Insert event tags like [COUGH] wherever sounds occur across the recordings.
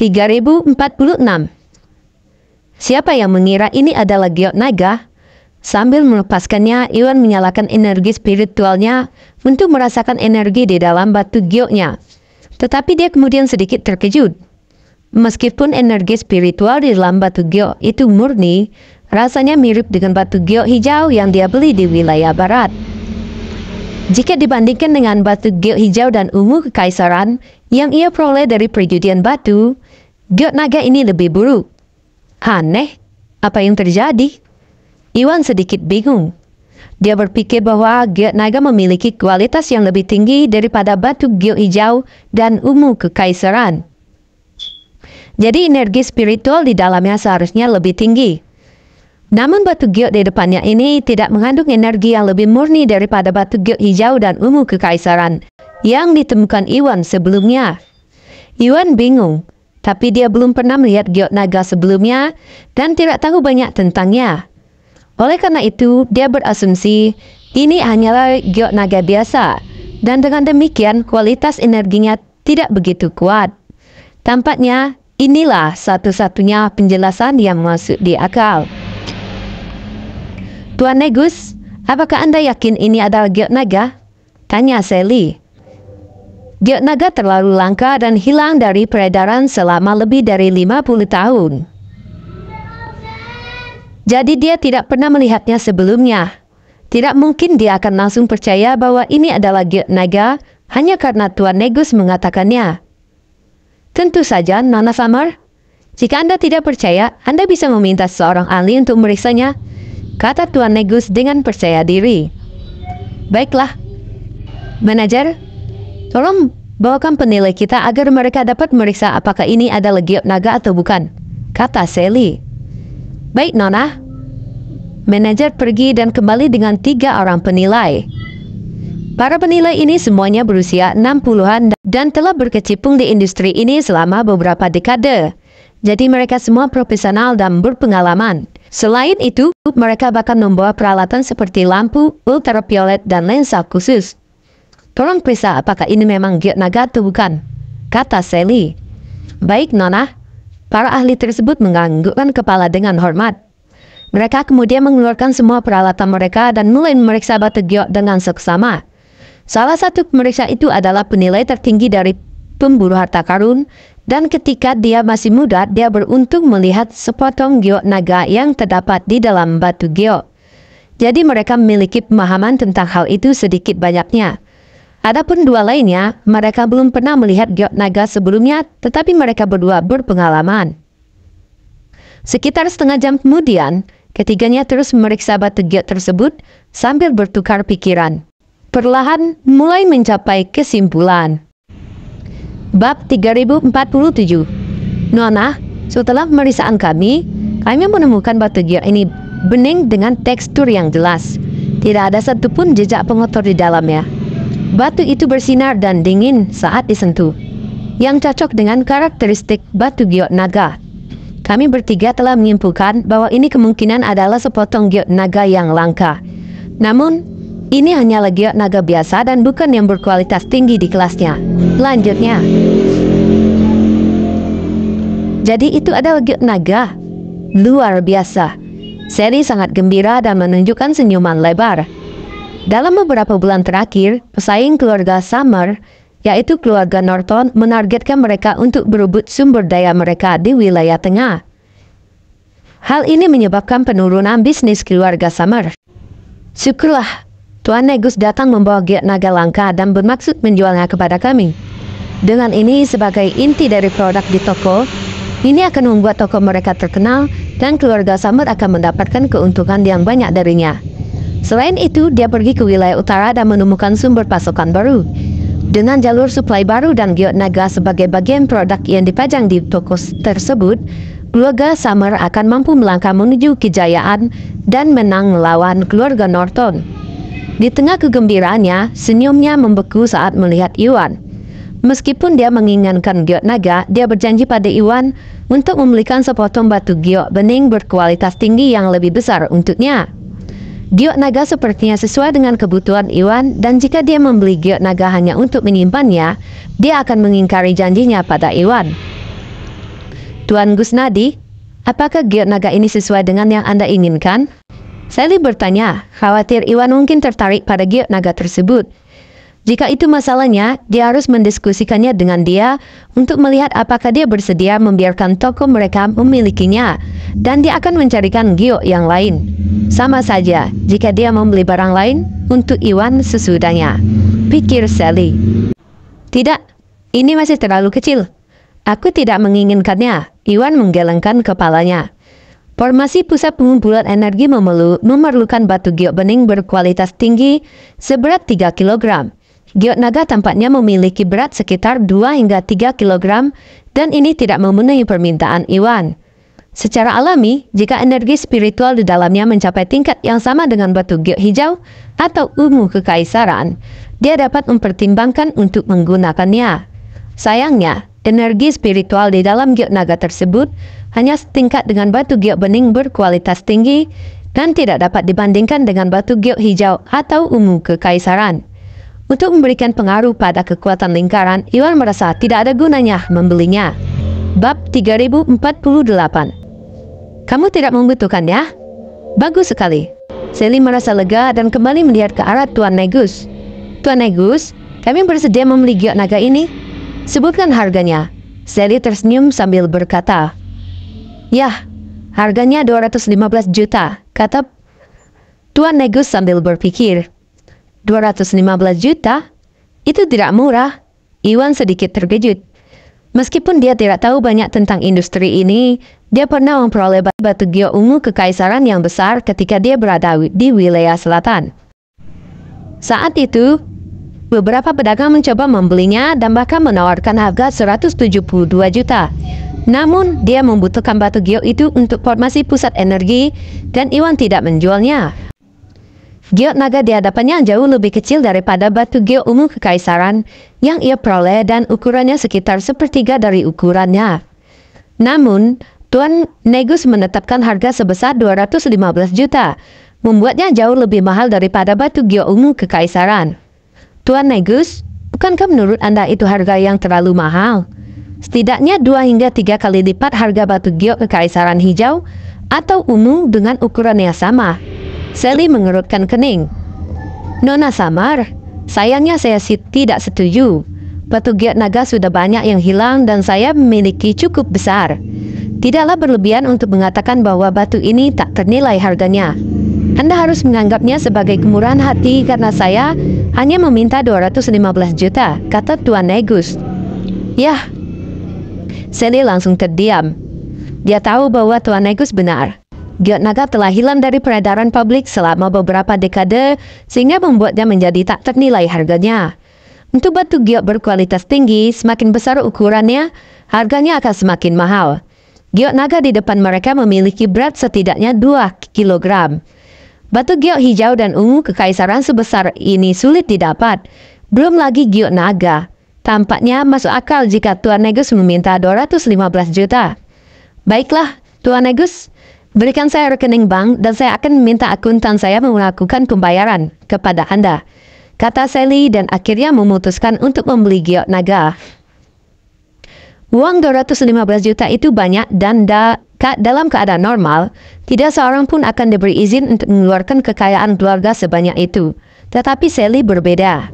3046 Siapa yang mengira ini adalah giok naga? Sambil melepaskannya, Iwan menyalakan energi spiritualnya untuk merasakan energi di dalam batu gioknya. Tetapi dia kemudian sedikit terkejut. Meskipun energi spiritual di dalam batu giok itu murni, rasanya mirip dengan batu giok hijau yang dia beli di wilayah barat. Jika dibandingkan dengan batu giok hijau dan ungu kekaisaran yang ia peroleh dari perjudian batu, Giot naga ini lebih buruk. Aneh, apa yang terjadi? Iwan sedikit bingung. Dia berpikir bahwa giot naga memiliki kualitas yang lebih tinggi daripada batu giot hijau dan ungu kekaisaran. Jadi energi spiritual di dalamnya seharusnya lebih tinggi. Namun batu giok di depannya ini tidak mengandung energi yang lebih murni daripada batu giok hijau dan ungu kekaisaran yang ditemukan Iwan sebelumnya. Iwan bingung, tapi dia belum pernah melihat giot naga sebelumnya dan tidak tahu banyak tentangnya. Oleh karena itu, dia berasumsi ini hanyalah giot naga biasa dan dengan demikian kualitas energinya tidak begitu kuat. Tampaknya inilah satu-satunya penjelasan yang masuk di akal. Tuan Negus, apakah Anda yakin ini adalah giot naga? Tanya Sally. Giok naga terlalu langka dan hilang dari peredaran selama lebih dari 50 tahun. Jadi dia tidak pernah melihatnya sebelumnya. Tidak mungkin dia akan langsung percaya bahwa ini adalah giok naga hanya karena Tuan Negus mengatakannya. Tentu saja, Nana Samar. Jika Anda tidak percaya, Anda bisa meminta seorang ahli untuk meriksanya, kata Tuan Negus dengan percaya diri. Baiklah, manajer, Tolong bawakan penilai kita agar mereka dapat meriksa apakah ini adalah giok naga atau bukan, kata Sally. Baik, Nona. Manajer pergi dan kembali dengan tiga orang penilai. Para penilai ini semuanya berusia 60-an dan telah berkecimpung di industri ini selama beberapa dekade. Jadi mereka semua profesional dan berpengalaman. Selain itu, mereka bahkan membawa peralatan seperti lampu, ultraviolet, dan lensa khusus. Tolong periksa apakah ini memang giat naga atau bukan. Kata Sally. Baik, Nona. Para ahli tersebut menganggukkan kepala dengan hormat. Mereka kemudian mengeluarkan semua peralatan mereka dan mulai memeriksa batu giok dengan seksama. Salah satu pemeriksa itu adalah penilai tertinggi dari pemburu harta karun dan ketika dia masih muda, dia beruntung melihat sepotong giok naga yang terdapat di dalam batu giok. Jadi mereka memiliki pemahaman tentang hal itu sedikit banyaknya. Adapun dua lainnya, mereka belum pernah melihat giok naga sebelumnya, tetapi mereka berdua berpengalaman. Sekitar setengah jam kemudian, ketiganya terus memeriksa batu giok tersebut sambil bertukar pikiran. Perlahan mulai mencapai kesimpulan. Bab 3047 Nona, setelah pemeriksaan kami, kami menemukan batu giok ini bening dengan tekstur yang jelas. Tidak ada satupun jejak pengotor di dalamnya. Batu itu bersinar dan dingin saat disentuh, yang cocok dengan karakteristik batu giok naga. Kami bertiga telah menyimpulkan bahwa ini kemungkinan adalah sepotong giok naga yang langka. Namun, ini hanyalah giok naga biasa dan bukan yang berkualitas tinggi di kelasnya. Lanjutnya. Jadi itu ada giok naga. Luar biasa. Seri sangat gembira dan menunjukkan senyuman lebar. Dalam beberapa bulan terakhir, pesaing keluarga Summer, yaitu keluarga Norton, menargetkan mereka untuk berebut sumber daya mereka di wilayah tengah. Hal ini menyebabkan penurunan bisnis keluarga Summer. Syukurlah, Tuan Negus datang membawa giat naga langka dan bermaksud menjualnya kepada kami. Dengan ini sebagai inti dari produk di toko, ini akan membuat toko mereka terkenal dan keluarga Summer akan mendapatkan keuntungan yang banyak darinya. Selain itu, dia pergi ke wilayah utara dan menemukan sumber pasokan baru. Dengan jalur suplai baru dan giot naga sebagai bagian produk yang dipajang di toko tersebut, keluarga Summer akan mampu melangkah menuju kejayaan dan menang melawan keluarga Norton. Di tengah kegembiraannya, senyumnya membeku saat melihat Iwan. Meskipun dia menginginkan giok naga, dia berjanji pada Iwan untuk membelikan sepotong batu giok bening berkualitas tinggi yang lebih besar untuknya. Giok naga sepertinya sesuai dengan kebutuhan Iwan dan jika dia membeli giok naga hanya untuk menyimpannya, dia akan mengingkari janjinya pada Iwan. Tuan Gusnadi, apakah giok naga ini sesuai dengan yang Anda inginkan? Sally bertanya, khawatir Iwan mungkin tertarik pada giok naga tersebut. Jika itu masalahnya, dia harus mendiskusikannya dengan dia untuk melihat apakah dia bersedia membiarkan toko mereka memilikinya, dan dia akan mencarikan Gio yang lain. Sama saja, jika dia membeli barang lain untuk Iwan sesudahnya. Pikir Sally. Tidak, ini masih terlalu kecil. Aku tidak menginginkannya. Iwan menggelengkan kepalanya. Formasi pusat pengumpulan energi memerlukan batu giok bening berkualitas tinggi seberat 3 kilogram. Giot naga tampaknya memiliki berat sekitar 2 hingga 3 kg dan ini tidak memenuhi permintaan Iwan. Secara alami, jika energi spiritual di dalamnya mencapai tingkat yang sama dengan batu giok hijau atau ungu kekaisaran, dia dapat mempertimbangkan untuk menggunakannya. Sayangnya, energi spiritual di dalam giok naga tersebut hanya setingkat dengan batu giok bening berkualitas tinggi dan tidak dapat dibandingkan dengan batu giok hijau atau ungu kekaisaran untuk memberikan pengaruh pada kekuatan lingkaran, Iwan merasa tidak ada gunanya membelinya. Bab 3048 Kamu tidak membutuhkannya? Bagus sekali. Sally merasa lega dan kembali melihat ke arah Tuan Negus. Tuan Negus, kami bersedia membeli giok naga ini. Sebutkan harganya. Sally tersenyum sambil berkata, Yah, harganya 215 juta, kata Tuan Negus sambil berpikir. 215 juta? Itu tidak murah. Iwan sedikit terkejut. Meskipun dia tidak tahu banyak tentang industri ini, dia pernah memperoleh batu giok ungu kekaisaran yang besar ketika dia berada di wilayah selatan. Saat itu, beberapa pedagang mencoba membelinya dan bahkan menawarkan harga 172 juta. Namun, dia membutuhkan batu giok itu untuk formasi pusat energi dan Iwan tidak menjualnya. Giot naga di hadapannya jauh lebih kecil daripada batu giok umum kekaisaran yang ia peroleh dan ukurannya sekitar sepertiga dari ukurannya. Namun, Tuan Negus menetapkan harga sebesar 215 juta, membuatnya jauh lebih mahal daripada batu giok umum kekaisaran. Tuan Negus, bukankah menurut Anda itu harga yang terlalu mahal? Setidaknya dua hingga tiga kali lipat harga batu giok kekaisaran hijau atau umum dengan ukurannya sama. Sally mengerutkan kening. Nona Samar, sayangnya saya si tidak setuju. Batu giat naga sudah banyak yang hilang dan saya memiliki cukup besar. Tidaklah berlebihan untuk mengatakan bahwa batu ini tak ternilai harganya. Anda harus menganggapnya sebagai kemurahan hati karena saya hanya meminta 215 juta, kata Tuan Negus. Yah, Sally langsung terdiam. Dia tahu bahwa Tuan Negus benar. Giot naga telah hilang dari peredaran publik selama beberapa dekade sehingga membuatnya menjadi tak ternilai harganya. Untuk batu giok berkualitas tinggi, semakin besar ukurannya, harganya akan semakin mahal. Giot naga di depan mereka memiliki berat setidaknya 2 kg. Batu giok hijau dan ungu kekaisaran sebesar ini sulit didapat. Belum lagi giot naga. Tampaknya masuk akal jika Tuan Negus meminta 215 juta. Baiklah, Tuan Negus, Berikan saya rekening bank dan saya akan minta akuntan saya melakukan pembayaran kepada Anda. Kata Sally dan akhirnya memutuskan untuk membeli giok naga. Uang 215 juta itu banyak dan da dalam keadaan normal, tidak seorang pun akan diberi izin untuk mengeluarkan kekayaan keluarga sebanyak itu. Tetapi Sally berbeda.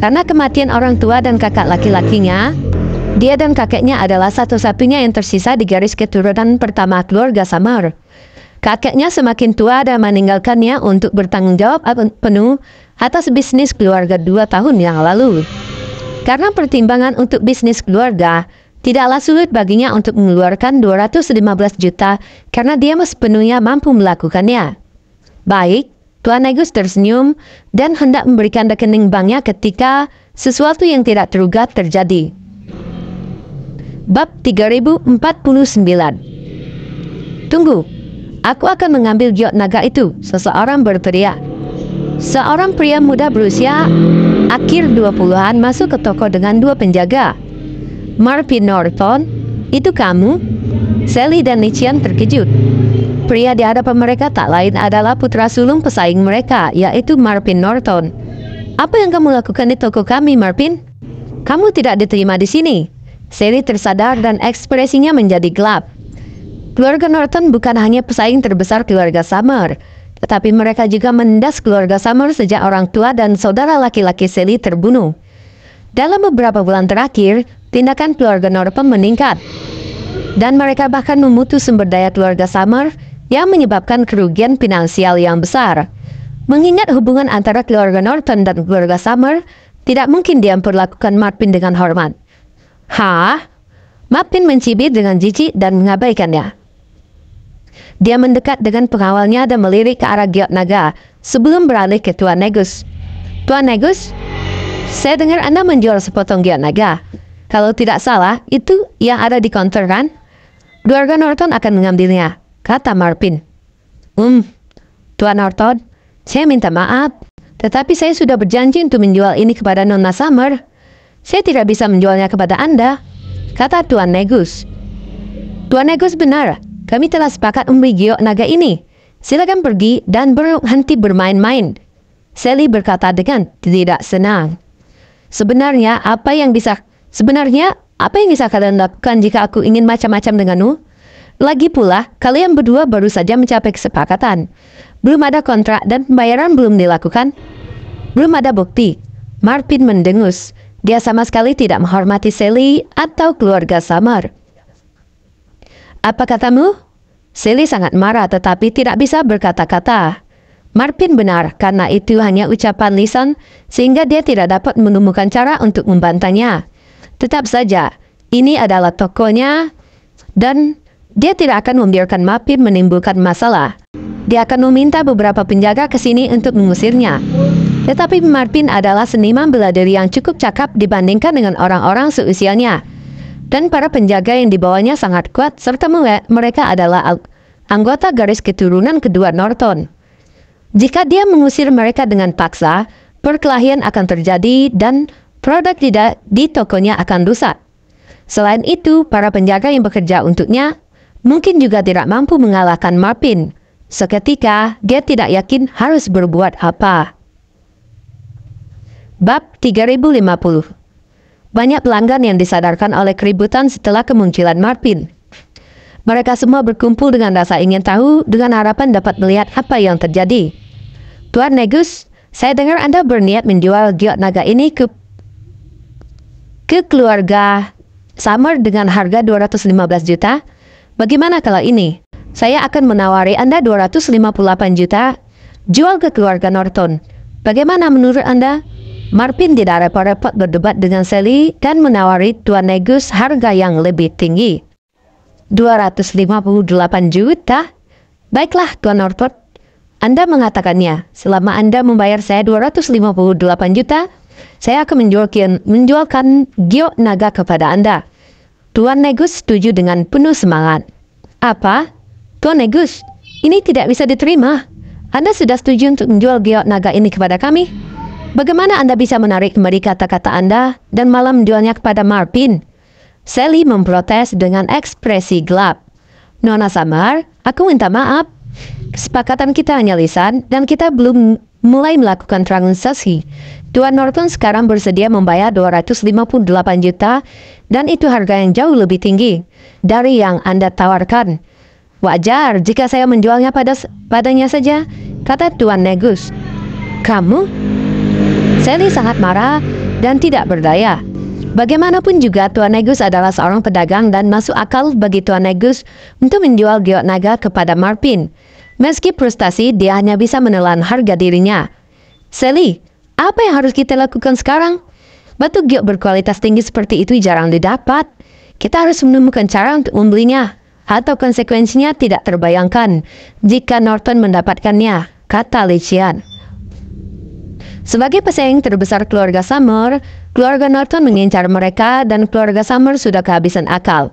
Karena kematian orang tua dan kakak laki-lakinya, dia dan kakeknya adalah satu-satunya yang tersisa di garis keturunan pertama keluarga Samar. Kakeknya semakin tua dan meninggalkannya untuk bertanggung jawab penuh atas bisnis keluarga dua tahun yang lalu. Karena pertimbangan untuk bisnis keluarga, tidaklah sulit baginya untuk mengeluarkan 215 juta karena dia sepenuhnya mampu melakukannya. Baik, Tuan Agus tersenyum dan hendak memberikan rekening banknya ketika sesuatu yang tidak terduga terjadi. Bab 3049 Tunggu, aku akan mengambil giot naga itu, seseorang berteriak. Seorang pria muda berusia akhir 20-an masuk ke toko dengan dua penjaga. Marvin Norton, itu kamu? Sally dan Nichian terkejut. Pria di hadapan mereka tak lain adalah putra sulung pesaing mereka, yaitu Marvin Norton. Apa yang kamu lakukan di toko kami, Marvin? Kamu tidak diterima di sini. Seri tersadar dan ekspresinya menjadi gelap. Keluarga Norton bukan hanya pesaing terbesar keluarga Summer, tetapi mereka juga mendas keluarga Summer sejak orang tua dan saudara laki-laki Sally terbunuh. Dalam beberapa bulan terakhir, tindakan keluarga Norton meningkat, dan mereka bahkan memutus sumber daya keluarga Summer yang menyebabkan kerugian finansial yang besar. Mengingat hubungan antara keluarga Norton dan keluarga Summer, tidak mungkin dia memperlakukan Martin dengan hormat. Hah? Mapin mencibir dengan jijik dan mengabaikannya. Dia mendekat dengan pengawalnya dan melirik ke arah Giot Naga sebelum beralih ke Tuan Negus. Tuan Negus, saya dengar Anda menjual sepotong Giot Naga. Kalau tidak salah, itu yang ada di konter kan? Keluarga Norton akan mengambilnya, kata Marpin. Hmm, um, Tuan Norton, saya minta maaf, tetapi saya sudah berjanji untuk menjual ini kepada Nona Summer. Saya tidak bisa menjualnya kepada Anda, kata Tuan Negus. Tuan Negus benar, kami telah sepakat membeli giok naga ini. Silakan pergi dan berhenti bermain-main. Sally berkata dengan tidak senang. Sebenarnya apa yang bisa sebenarnya apa yang bisa kalian lakukan jika aku ingin macam-macam denganmu? Lagi pula, kalian berdua baru saja mencapai kesepakatan. Belum ada kontrak dan pembayaran belum dilakukan. Belum ada bukti. Martin mendengus. Dia sama sekali tidak menghormati Sally atau keluarga Samar. Apa katamu? Sally sangat marah tetapi tidak bisa berkata-kata. Marvin benar karena itu hanya ucapan lisan sehingga dia tidak dapat menemukan cara untuk membantahnya. Tetap saja, ini adalah tokonya dan dia tidak akan membiarkan Marvin menimbulkan masalah. Dia akan meminta beberapa penjaga ke sini untuk mengusirnya. Tetapi Martin adalah seniman bela diri yang cukup cakap dibandingkan dengan orang-orang seusianya. Dan para penjaga yang dibawanya sangat kuat serta mereka adalah anggota garis keturunan kedua Norton. Jika dia mengusir mereka dengan paksa, perkelahian akan terjadi dan produk tidak di tokonya akan rusak. Selain itu, para penjaga yang bekerja untuknya mungkin juga tidak mampu mengalahkan Marpin. Seketika, dia tidak yakin harus berbuat apa. Bab 3050 Banyak pelanggan yang disadarkan oleh keributan setelah kemunculan Marpin. Mereka semua berkumpul dengan rasa ingin tahu dengan harapan dapat melihat apa yang terjadi. Tuan Negus, saya dengar Anda berniat menjual giok naga ini ke ke keluarga Summer dengan harga 215 juta. Bagaimana kalau ini? Saya akan menawari Anda 258 juta jual ke keluarga Norton. Bagaimana menurut Anda? Marvin tidak repot-repot berdebat dengan Sally dan menawari Tuan Negus harga yang lebih tinggi. 258 juta? Baiklah, Tuan Northwood. Anda mengatakannya, selama Anda membayar saya 258 juta, saya akan menjualkan, menjualkan Gio Naga kepada Anda. Tuan Negus setuju dengan penuh semangat. Apa? Tuan Negus, ini tidak bisa diterima. Anda sudah setuju untuk menjual Gio Naga ini kepada kami? Bagaimana Anda bisa menarik mereka kata-kata Anda dan malam menjualnya kepada Marvin? Sally memprotes dengan ekspresi gelap. Nona Samar, aku minta maaf. Kesepakatan kita hanya lisan dan kita belum mulai melakukan transaksi. Tuan Norton sekarang bersedia membayar 258 juta dan itu harga yang jauh lebih tinggi dari yang Anda tawarkan. Wajar jika saya menjualnya pada padanya saja, kata Tuan Negus. Kamu? Sally sangat marah dan tidak berdaya. Bagaimanapun juga Tuan Negus adalah seorang pedagang dan masuk akal bagi Tuan Negus untuk menjual giok naga kepada Marpin. Meski frustasi, dia hanya bisa menelan harga dirinya. Sally, apa yang harus kita lakukan sekarang? Batu giok berkualitas tinggi seperti itu jarang didapat. Kita harus menemukan cara untuk membelinya, atau konsekuensinya tidak terbayangkan jika Norton mendapatkannya, kata Lician. Sebagai pesaing terbesar keluarga Summer, keluarga Norton mengincar mereka dan keluarga Summer sudah kehabisan akal.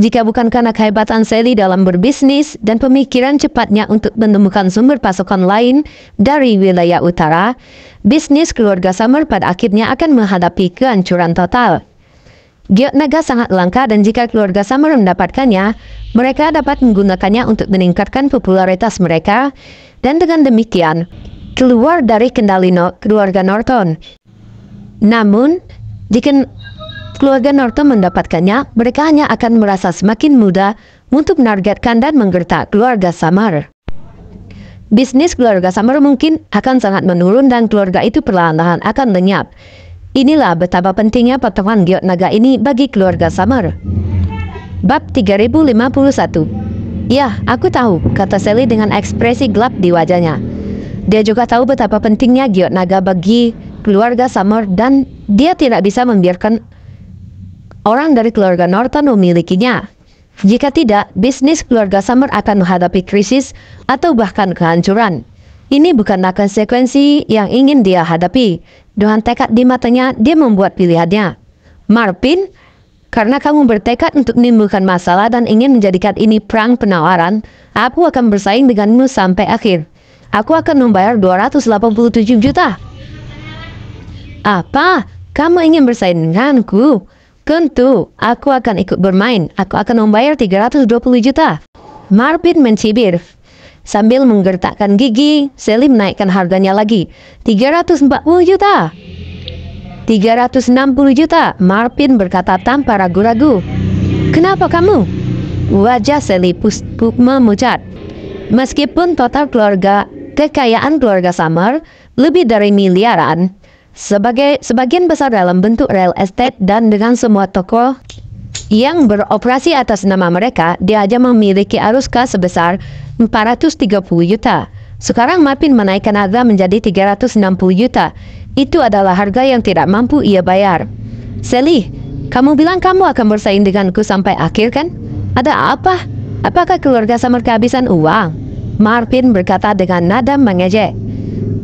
Jika bukan karena kehebatan Sally dalam berbisnis dan pemikiran cepatnya untuk menemukan sumber pasokan lain dari wilayah utara, bisnis keluarga Summer pada akhirnya akan menghadapi kehancuran total. Giot naga sangat langka dan jika keluarga Summer mendapatkannya, mereka dapat menggunakannya untuk meningkatkan popularitas mereka, dan dengan demikian, keluar dari kendali no, keluarga Norton. Namun, jika keluarga Norton mendapatkannya, mereka hanya akan merasa semakin mudah untuk menargetkan dan menggertak keluarga Samar. Bisnis keluarga Samar mungkin akan sangat menurun dan keluarga itu perlahan-lahan akan lenyap. Inilah betapa pentingnya potongan giot naga ini bagi keluarga Samar. Bab 3051 Ya, aku tahu, kata Sally dengan ekspresi gelap di wajahnya. Dia juga tahu betapa pentingnya giot naga bagi keluarga Summer dan dia tidak bisa membiarkan orang dari keluarga Norton memilikinya. Jika tidak, bisnis keluarga Summer akan menghadapi krisis atau bahkan kehancuran. Ini bukanlah konsekuensi yang ingin dia hadapi. Dengan tekad di matanya, dia membuat pilihannya. Marvin, karena kamu bertekad untuk menimbulkan masalah dan ingin menjadikan ini perang penawaran, aku akan bersaing denganmu sampai akhir. Aku akan membayar 287 juta. Apa? Kamu ingin bersaing denganku? Tentu, aku akan ikut bermain. Aku akan membayar 320 juta. Marvin mencibir. Sambil menggertakkan gigi, Selim naikkan harganya lagi. 340 juta. 360 juta, Marvin berkata tanpa ragu-ragu. Kenapa kamu? Wajah Selim memucat. Meskipun total keluarga Kekayaan keluarga Summer lebih dari miliaran, sebagai sebagian besar dalam bentuk real estate dan dengan semua toko yang beroperasi atas nama mereka, dia aja memiliki arus kas sebesar 430 juta. Sekarang Marvin menaikkan harga menjadi 360 juta. Itu adalah harga yang tidak mampu ia bayar. Sally, kamu bilang kamu akan bersaing denganku sampai akhir kan? Ada apa? Apakah keluarga Samar kehabisan uang? Marvin berkata dengan nada mengejek.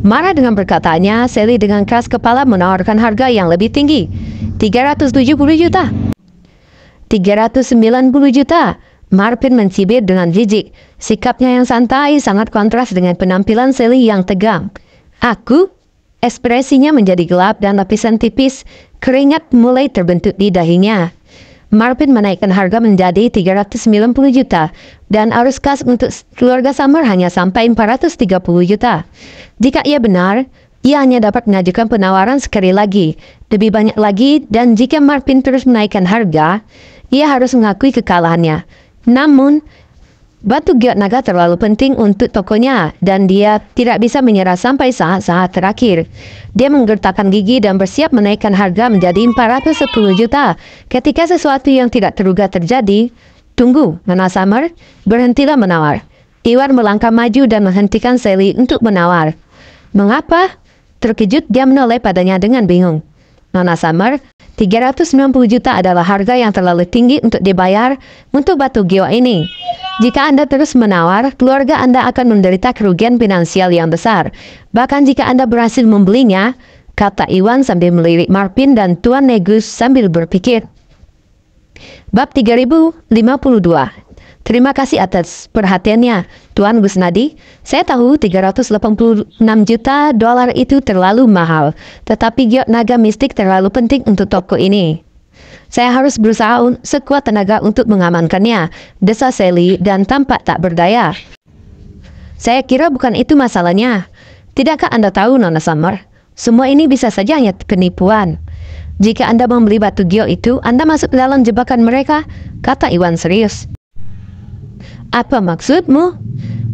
Marah dengan perkataannya, Sally dengan keras kepala menawarkan harga yang lebih tinggi, 370 juta. 390 juta. Marvin mencibir dengan jijik. Sikapnya yang santai sangat kontras dengan penampilan Sally yang tegang. Aku? Ekspresinya menjadi gelap dan lapisan tipis, keringat mulai terbentuk di dahinya. Marpin menaikkan harga menjadi 390 juta dan arus kas untuk keluarga Summer hanya sampai 430 juta. Jika ia benar, ia hanya dapat mengajukan penawaran sekali lagi, lebih banyak lagi dan jika Marpin terus menaikkan harga, ia harus mengakui kekalahannya. Namun, Batu giot naga terlalu penting untuk tokonya dan dia tidak bisa menyerah sampai saat-saat terakhir. Dia menggertakkan gigi dan bersiap menaikkan harga menjadi 410 juta. Ketika sesuatu yang tidak terduga terjadi, tunggu, mana Summer, berhentilah menawar. Iwan melangkah maju dan menghentikan Sally untuk menawar. Mengapa? Terkejut dia menoleh padanya dengan bingung. Nana Summer, 390 juta adalah harga yang terlalu tinggi untuk dibayar untuk batu giwa ini. Jika Anda terus menawar, keluarga Anda akan menderita kerugian finansial yang besar. Bahkan jika Anda berhasil membelinya, kata Iwan sambil melirik Marpin dan Tuan Negus sambil berpikir. Bab 3052 Terima kasih atas perhatiannya. Tuan Gusnadi, saya tahu 386 juta dolar itu terlalu mahal, tetapi giok naga mistik terlalu penting untuk toko ini. Saya harus berusaha sekuat tenaga untuk mengamankannya, desa Sally dan tampak tak berdaya. Saya kira bukan itu masalahnya. Tidakkah Anda tahu, Nona Summer? Semua ini bisa saja hanya penipuan. Jika Anda membeli batu gio itu, Anda masuk dalam jebakan mereka, kata Iwan serius. Apa maksudmu?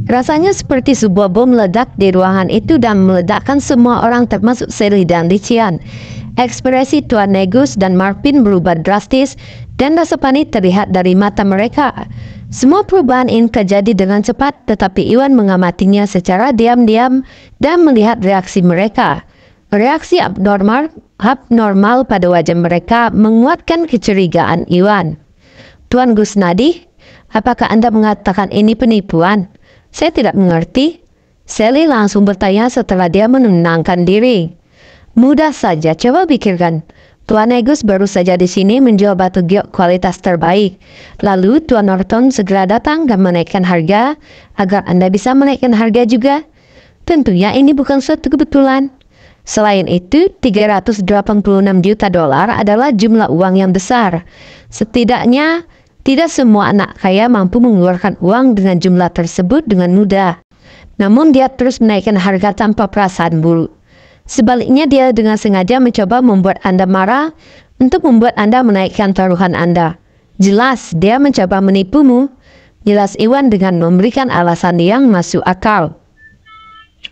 Rasanya seperti sebuah bom meledak di ruangan itu dan meledakkan semua orang termasuk Sally dan Lichian. Ekspresi Tuan Negus dan Marvin berubah drastis dan rasa panik terlihat dari mata mereka. Semua perubahan ini terjadi dengan cepat tetapi Iwan mengamatinya secara diam-diam dan melihat reaksi mereka. Reaksi abnormal, abnormal pada wajah mereka menguatkan kecurigaan Iwan. Tuan Gus Gusnadi, apakah Anda mengatakan ini penipuan? Saya tidak mengerti. Sally langsung bertanya setelah dia menenangkan diri. Mudah saja, coba pikirkan. Tuan Agus baru saja di sini menjual batu giok kualitas terbaik. Lalu Tuan Norton segera datang dan menaikkan harga agar Anda bisa menaikkan harga juga. Tentunya ini bukan suatu kebetulan. Selain itu, 386 juta dolar adalah jumlah uang yang besar. Setidaknya tidak semua anak kaya mampu mengeluarkan uang dengan jumlah tersebut dengan mudah. Namun dia terus menaikkan harga tanpa perasaan buruk. Sebaliknya dia dengan sengaja mencoba membuat Anda marah untuk membuat Anda menaikkan taruhan Anda. Jelas dia mencoba menipumu. Jelas Iwan dengan memberikan alasan yang masuk akal.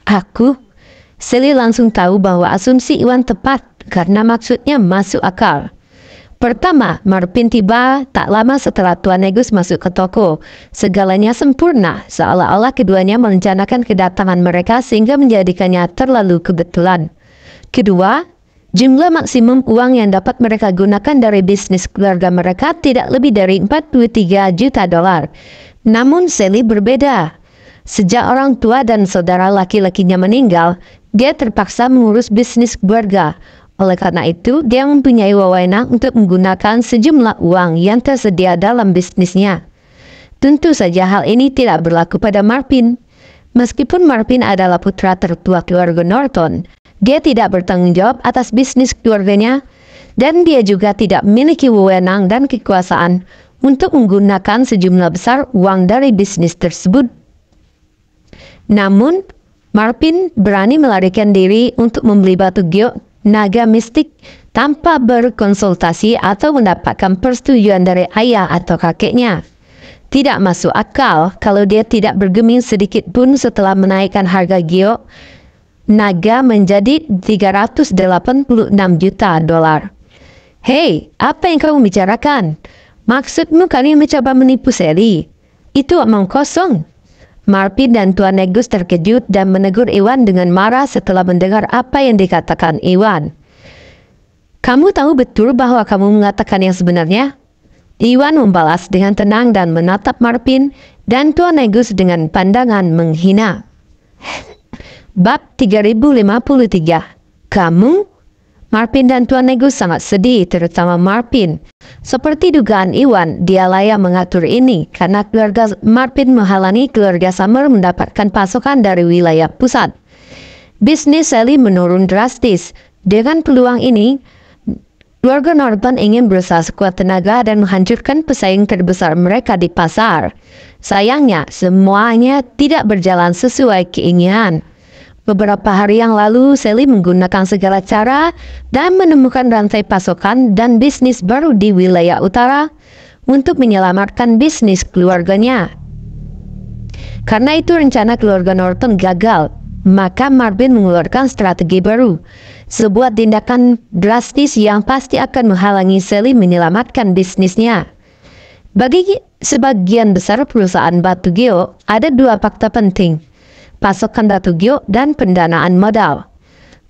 Aku, Seli langsung tahu bahwa asumsi Iwan tepat karena maksudnya masuk akal. Pertama, Marvin tiba tak lama setelah Tuan Negus masuk ke toko. Segalanya sempurna, seolah-olah keduanya merencanakan kedatangan mereka sehingga menjadikannya terlalu kebetulan. Kedua, jumlah maksimum uang yang dapat mereka gunakan dari bisnis keluarga mereka tidak lebih dari 43 juta dolar. Namun Sally berbeda. Sejak orang tua dan saudara laki-lakinya meninggal, dia terpaksa mengurus bisnis keluarga. Oleh karena itu, dia mempunyai wewenang untuk menggunakan sejumlah uang yang tersedia dalam bisnisnya. Tentu saja hal ini tidak berlaku pada Marvin. Meskipun Marvin adalah putra tertua keluarga Norton, dia tidak bertanggung jawab atas bisnis keluarganya, dan dia juga tidak memiliki wewenang dan kekuasaan untuk menggunakan sejumlah besar uang dari bisnis tersebut. Namun, Marvin berani melarikan diri untuk membeli batu giok naga mistik tanpa berkonsultasi atau mendapatkan persetujuan dari ayah atau kakeknya. Tidak masuk akal kalau dia tidak bergeming sedikit pun setelah menaikkan harga Gio. naga menjadi 386 juta dolar. Hei, apa yang kamu bicarakan? Maksudmu kalian mencoba menipu Sally? Itu omong kosong. Marpi dan Tuan Negus terkejut dan menegur Iwan dengan marah setelah mendengar apa yang dikatakan Iwan. Kamu tahu betul bahwa kamu mengatakan yang sebenarnya? Iwan membalas dengan tenang dan menatap Marpin dan Tuan Negus dengan pandangan menghina. [LAUGHS] Bab 3053 Kamu Marpin dan Tuan Negus sangat sedih, terutama Marpin. Seperti dugaan Iwan, dia layak mengatur ini karena keluarga Marpin menghalangi keluarga Summer mendapatkan pasokan dari wilayah pusat. Bisnis Sally menurun drastis. Dengan peluang ini, keluarga Norton ingin berusaha sekuat tenaga dan menghancurkan pesaing terbesar mereka di pasar. Sayangnya, semuanya tidak berjalan sesuai keinginan. Beberapa hari yang lalu, Sally menggunakan segala cara dan menemukan rantai pasokan dan bisnis baru di wilayah utara untuk menyelamatkan bisnis keluarganya. Karena itu rencana keluarga Norton gagal, maka Marvin mengeluarkan strategi baru, sebuah tindakan drastis yang pasti akan menghalangi Sally menyelamatkan bisnisnya. Bagi sebagian besar perusahaan batu geo, ada dua fakta penting – pasokan batu giok, dan pendanaan modal.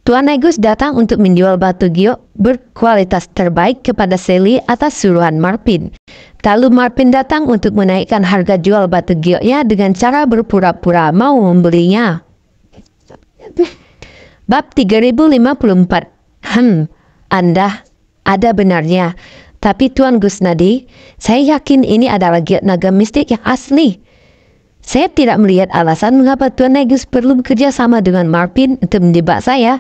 Tuan Agus datang untuk menjual batu giok berkualitas terbaik kepada Seli atas suruhan Marpin. Lalu Marpin datang untuk menaikkan harga jual batu gioknya dengan cara berpura-pura mau membelinya. Bab 3054 Hmm, Anda ada benarnya. Tapi Tuan Gus Nadi, saya yakin ini adalah giok naga mistik yang asli. Saya tidak melihat alasan mengapa Tuan Negus perlu bekerja sama dengan Marvin untuk menjebak saya.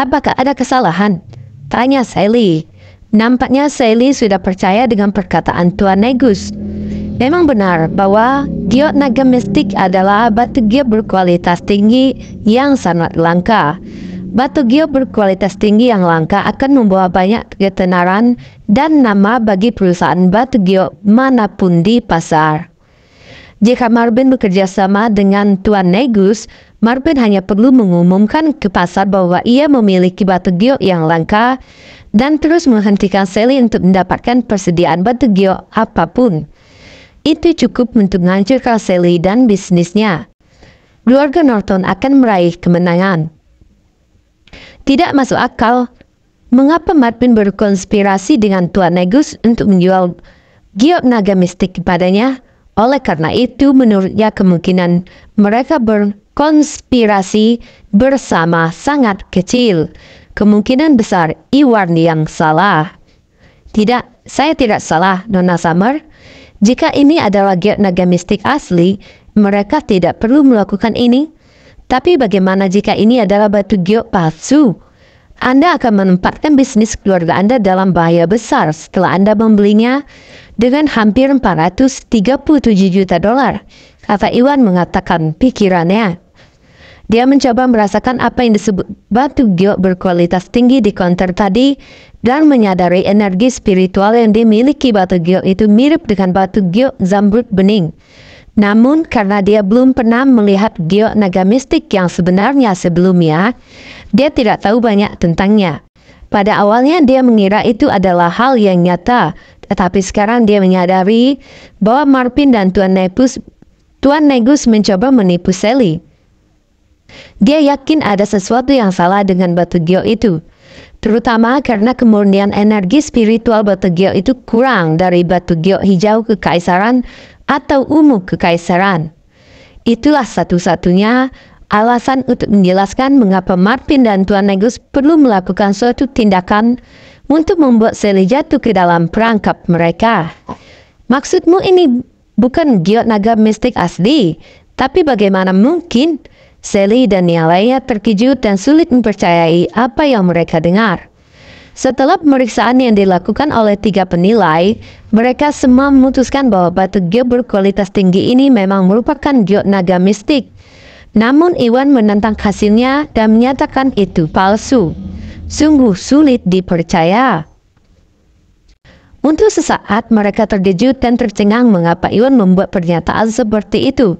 Apakah ada kesalahan? Tanya Sally. Nampaknya Sally sudah percaya dengan perkataan Tuan Negus. Memang benar bahwa giot naga mistik adalah batu giot berkualitas tinggi yang sangat langka. Batu giot berkualitas tinggi yang langka akan membawa banyak ketenaran dan nama bagi perusahaan batu giot manapun di pasar. Jika Marvin bekerja sama dengan Tuan Negus, Marvin hanya perlu mengumumkan ke pasar bahwa ia memiliki batu giok yang langka dan terus menghentikan Sally untuk mendapatkan persediaan batu giok apapun. Itu cukup untuk menghancurkan Sally dan bisnisnya. Keluarga Norton akan meraih kemenangan. Tidak masuk akal, mengapa Marvin berkonspirasi dengan Tuan Negus untuk menjual giok naga mistik kepadanya? Oleh karena itu, menurutnya kemungkinan mereka berkonspirasi bersama sangat kecil. Kemungkinan besar Iwan yang salah. Tidak, saya tidak salah, Nona Summer. Jika ini adalah giat naga mistik asli, mereka tidak perlu melakukan ini. Tapi bagaimana jika ini adalah batu giok palsu? Anda akan menempatkan bisnis keluarga Anda dalam bahaya besar setelah Anda membelinya dengan hampir 437 juta dolar, kata Iwan mengatakan pikirannya. Dia mencoba merasakan apa yang disebut batu giok berkualitas tinggi di konter tadi dan menyadari energi spiritual yang dimiliki batu giok itu mirip dengan batu giok zamrud bening. Namun karena dia belum pernah melihat giok naga mistik yang sebenarnya sebelumnya, dia tidak tahu banyak tentangnya. Pada awalnya dia mengira itu adalah hal yang nyata tetapi sekarang dia menyadari bahwa Marpin dan Tuan Negus, Tuan Negus mencoba menipu Sally. Dia yakin ada sesuatu yang salah dengan batu giok itu, terutama karena kemurnian energi spiritual batu giok itu kurang dari batu giok hijau kekaisaran atau ungu kekaisaran. Itulah satu-satunya alasan untuk menjelaskan mengapa Marpin dan Tuan Negus perlu melakukan suatu tindakan untuk membuat Sally jatuh ke dalam perangkap mereka. Maksudmu ini bukan giot naga mistik asli, tapi bagaimana mungkin? Sally dan Nialaya terkejut dan sulit mempercayai apa yang mereka dengar. Setelah pemeriksaan yang dilakukan oleh tiga penilai, mereka semua memutuskan bahwa batu giot berkualitas tinggi ini memang merupakan giot naga mistik. Namun Iwan menentang hasilnya dan menyatakan itu palsu sungguh sulit dipercaya. Untuk sesaat mereka terkejut dan tercengang mengapa Iwan membuat pernyataan seperti itu.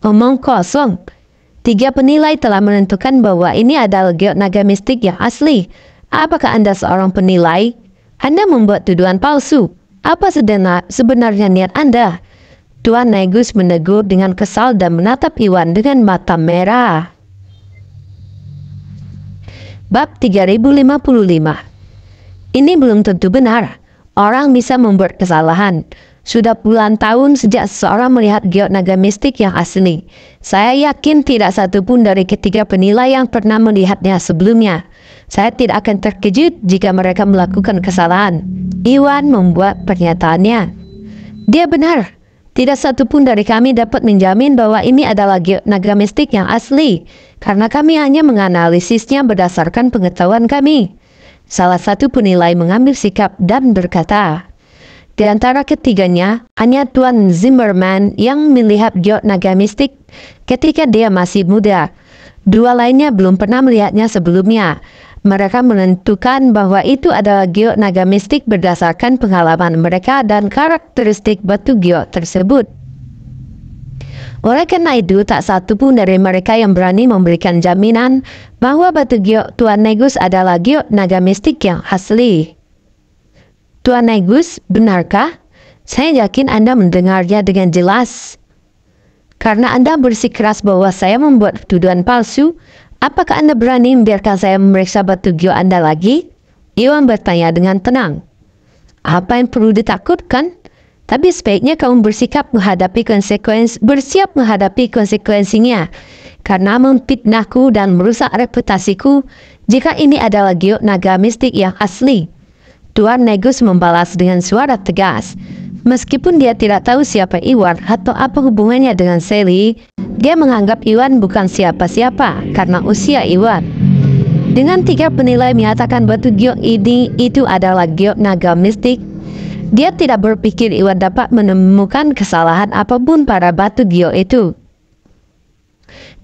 Omong kosong. Tiga penilai telah menentukan bahwa ini adalah geot naga mistik yang asli. Apakah Anda seorang penilai? Anda membuat tuduhan palsu. Apa sebenarnya niat Anda? Tuan Negus menegur dengan kesal dan menatap Iwan dengan mata merah. Bab 3055 Ini belum tentu benar. Orang bisa membuat kesalahan. Sudah bulan tahun sejak seseorang melihat geot naga mistik yang asli. Saya yakin tidak satu pun dari ketiga penilai yang pernah melihatnya sebelumnya. Saya tidak akan terkejut jika mereka melakukan kesalahan. Iwan membuat pernyataannya. Dia benar, tidak satupun dari kami dapat menjamin bahwa ini adalah naga mistik yang asli, karena kami hanya menganalisisnya berdasarkan pengetahuan kami. Salah satu penilai mengambil sikap dan berkata, di antara ketiganya, hanya Tuan Zimmerman yang melihat geot naga mistik ketika dia masih muda. Dua lainnya belum pernah melihatnya sebelumnya. Mereka menentukan bahwa itu adalah giok naga mistik berdasarkan pengalaman mereka dan karakteristik batu giok tersebut. Oleh karena itu, tak satu pun dari mereka yang berani memberikan jaminan bahwa batu giok Tuan Negus adalah giok naga mistik yang asli. Tuan Negus, benarkah? Saya yakin Anda mendengarnya dengan jelas. Karena Anda bersikeras bahwa saya membuat tuduhan palsu, Apakah Anda berani membiarkan saya memeriksa batu gio Anda lagi? Iwan bertanya dengan tenang. Apa yang perlu ditakutkan? Tapi sebaiknya kamu bersikap menghadapi konsekuensi, bersiap menghadapi konsekuensinya. Karena memfitnahku dan merusak reputasiku jika ini adalah giok naga mistik yang asli. Tuan Negus membalas dengan suara tegas. Meskipun dia tidak tahu siapa Iwan atau apa hubungannya dengan Sally, dia menganggap Iwan bukan siapa-siapa karena usia Iwan. Dengan tiga penilai menyatakan batu giok ini itu adalah giok naga mistik, dia tidak berpikir Iwan dapat menemukan kesalahan apapun pada batu giok itu.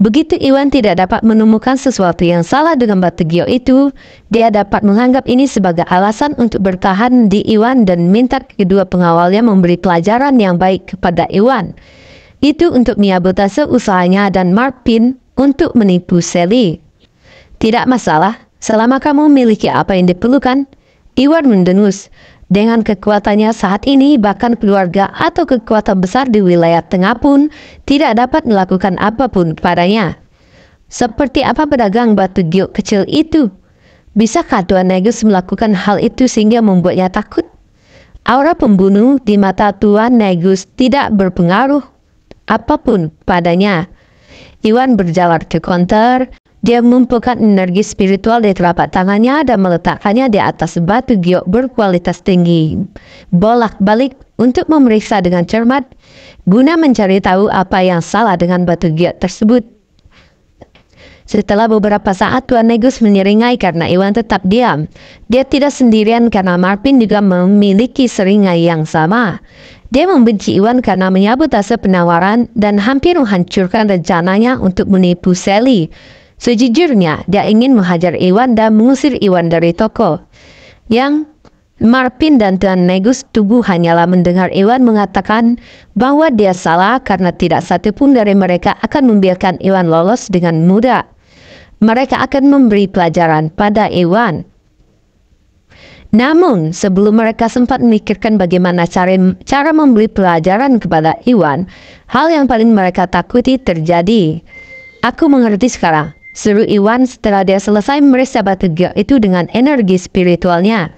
Begitu Iwan tidak dapat menemukan sesuatu yang salah dengan batu giok itu, dia dapat menganggap ini sebagai alasan untuk bertahan di Iwan dan minta kedua pengawalnya memberi pelajaran yang baik kepada Iwan. Itu untuk menyabotase usahanya dan Marpin untuk menipu Sally. Tidak masalah, selama kamu memiliki apa yang diperlukan, Iwan mendengus. Dengan kekuatannya saat ini, bahkan keluarga atau kekuatan besar di wilayah tengah pun tidak dapat melakukan apapun padanya. Seperti apa pedagang batu giok kecil itu? Bisakah Tuan Negus melakukan hal itu sehingga membuatnya takut? Aura pembunuh di mata Tuan Negus tidak berpengaruh apapun padanya. Iwan berjalan ke konter, dia mengumpulkan energi spiritual dari telapak tangannya dan meletakkannya di atas batu giok berkualitas tinggi. Bolak-balik untuk memeriksa dengan cermat, guna mencari tahu apa yang salah dengan batu giok tersebut. Setelah beberapa saat, Tuan Negus menyeringai karena Iwan tetap diam. Dia tidak sendirian karena Marvin juga memiliki seringai yang sama. Dia membenci Iwan karena menyabut penawaran dan hampir menghancurkan rencananya untuk menipu Sally. Sejujurnya, dia ingin menghajar Iwan dan mengusir Iwan dari toko. Yang Marpin dan Tuan Negus tubuh hanyalah mendengar Iwan mengatakan bahwa dia salah karena tidak satupun dari mereka akan membiarkan Iwan lolos dengan mudah. Mereka akan memberi pelajaran pada Iwan. Namun, sebelum mereka sempat memikirkan bagaimana cara, cara memberi pelajaran kepada Iwan, hal yang paling mereka takuti terjadi. Aku mengerti sekarang. Seru Iwan setelah dia selesai meresap batu giok itu dengan energi spiritualnya.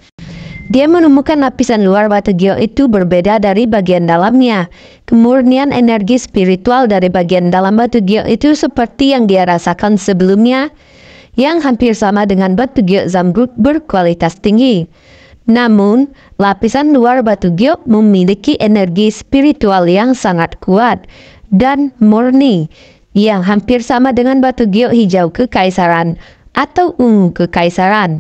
Dia menemukan lapisan luar batu giok itu berbeda dari bagian dalamnya. Kemurnian energi spiritual dari bagian dalam batu giok itu seperti yang dia rasakan sebelumnya, yang hampir sama dengan batu giok zamrud berkualitas tinggi. Namun, lapisan luar batu giok memiliki energi spiritual yang sangat kuat dan murni, yang hampir sama dengan batu giok hijau kekaisaran atau ungu kekaisaran.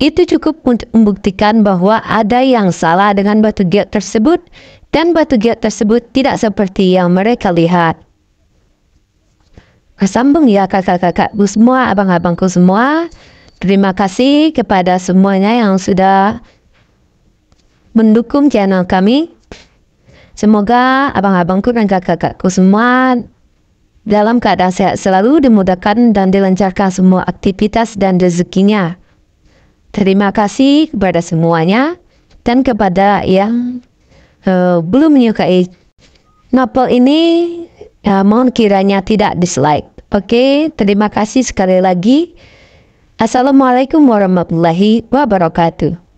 Itu cukup untuk membuktikan bahwa ada yang salah dengan batu giok tersebut dan batu giok tersebut tidak seperti yang mereka lihat. Kesambung ya kakak-kakakku semua, abang-abangku semua. Terima kasih kepada semuanya yang sudah mendukung channel kami. Semoga abang-abangku dan kakak-kakakku semua dalam keadaan sehat selalu dimudahkan dan dilancarkan semua aktivitas dan rezekinya. Terima kasih kepada semuanya dan kepada yang uh, belum menyukai novel ini uh, mohon kiranya tidak dislike. Oke, okay, terima kasih sekali lagi. Assalamualaikum warahmatullahi wabarakatuh.